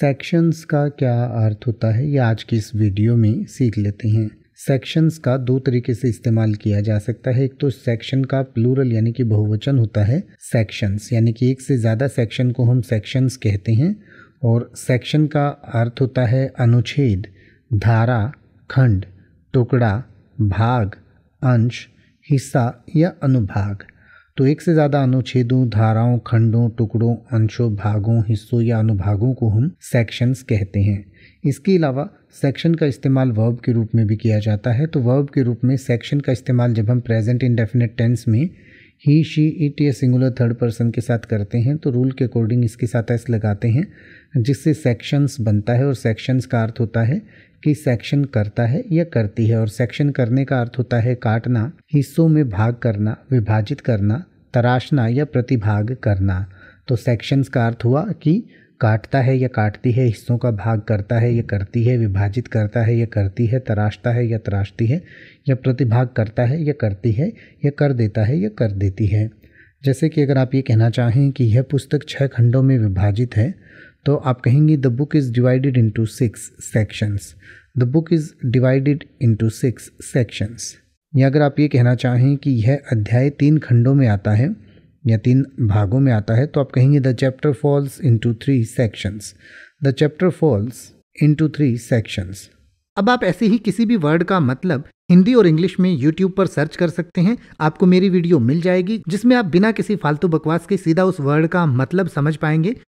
sections का क्या अर्थ होता है ये आज की इस वीडियो में सीख लेते हैं सेक्शंस का दो तरीके से इस्तेमाल किया जा सकता है एक तो सेक्शन का प्लूरल यानी कि बहुवचन होता है सेक्शंस यानी कि एक से ज़्यादा सेक्शन को हम सेक्शंस कहते हैं और सेक्शन का अर्थ होता है अनुच्छेद धारा खंड टुकड़ा भाग अंश हिस्सा या अनुभाग तो एक से ज़्यादा अनुच्छेदों धाराओं खंडों टुकड़ों अंशों भागों हिस्सों या अनुभागों को हम सेक्शंस कहते हैं इसके अलावा सेक्शन का इस्तेमाल वर्ब के रूप में भी किया जाता है तो वर्ब के रूप में सेक्शन का इस्तेमाल जब हम प्रेजेंट इंडेफिनेट टेंस में ही शी इट या सिंगुलर थर्ड पर्सन के साथ करते हैं तो रूल के अकॉर्डिंग इसके साथ एस लगाते हैं जिससे सेक्शंस बनता है और सेक्शंस का अर्थ होता है कि सेक्शन करता है या करती है और सेक्शन करने का अर्थ होता है काटना हिस्सों में भाग करना विभाजित करना तराशना या प्रतिभाग करना तो सेक्शंस का अर्थ हुआ कि काटता है या काटती है हिस्सों का भाग करता है या करती है विभाजित करता है या करती है तराशता है या तराशती है या प्रतिभाग करता है या करती है या कर देता है या कर देती है जैसे कि अगर आप ये कहना चाहें कि यह पुस्तक छः खंडों में विभाजित है तो आप कहेंगे the book is divided into six sections the book is divided into six sections या अगर आप ये कहना चाहें कि यह अध्याय तीन खंडों में आता है या तीन भागों में आता है तो आप कहेंगे the chapter falls into three sections the chapter falls into three sections अब आप ऐसे ही किसी भी वर्ड का मतलब हिंदी और इंग्लिश में यूट्यूब पर सर्च कर सकते हैं आपको मेरी वीडियो मिल जाएगी जिसमें आप बिना किसी फालतू बकवास के सीधा उस वर्ड का मतलब समझ पाएंगे